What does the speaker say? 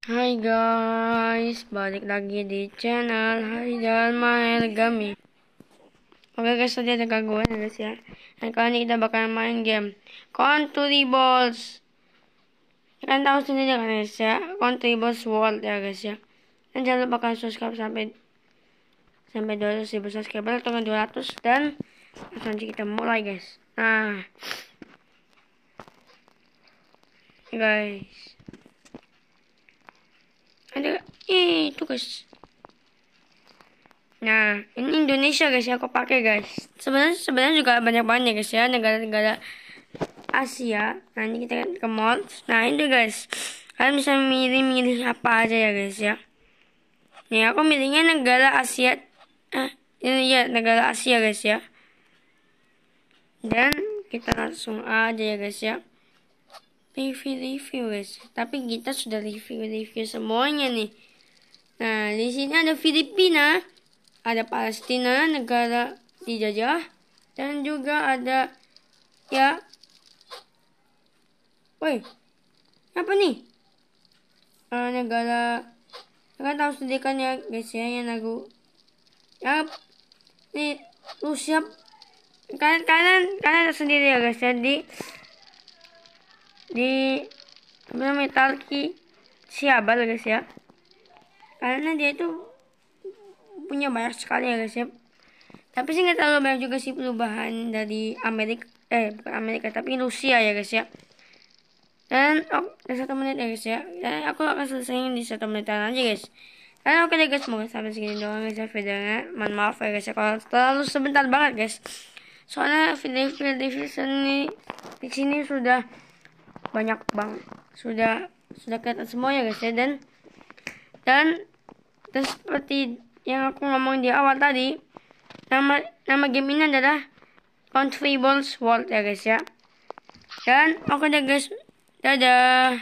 Hai guys, balik lagi di channel Haidal Maher Gami Oke guys, tadi ada gangguan ya guys ya Dan kali ini kita bakal main game Country Balls Kalian tahu sendiri kan guys ya Country Balls World ya guys ya Dan jangan lupa kalian subscribe sampai Sampai 200 ribu subscriber Atau 200 dan Nanti kita mulai guys Nah Guys itu guys nah ini Indonesia guys ya aku pakai guys sebenarnya sebenarnya juga banyak banget ya guys ya negara-negara Asia nah ini kita ke mall nah ini guys kalian bisa milih-milih apa aja ya guys ya nih aku milihnya negara Asia eh, ini ya negara Asia guys ya dan kita langsung aja ya guys ya review review guys tapi kita sudah review review semuanya nih Nah, di sini ada Filipina, ada Palestina, negara dijajah, dan juga ada ya. Woi, apa nih? Uh, negara kalian tahu sendiri ya guys ya yang aku ya nih Rusia kalian kalian kalian sendiri ya guys ya di di apa namanya Turki siapa guys ya karena dia itu punya banyak sekali ya guys ya tapi sih nggak terlalu banyak juga sih perubahan dari Amerika eh bukan Amerika tapi Rusia ya guys ya dan oh, satu menit ya guys ya dan aku akan selesaiin di satu menitan aja guys dan oke okay, deh guys semoga sampai segini doang guys ya videonya mohon maaf ya guys ya kalau terlalu sebentar banget guys soalnya video-video sini di sini sudah banyak banget sudah sudah kelihatan semua ya guys ya dan dan, dan seperti yang aku ngomong di awal tadi nama nama game ini adalah Contribles World ya guys ya dan oke okay deh guys dadah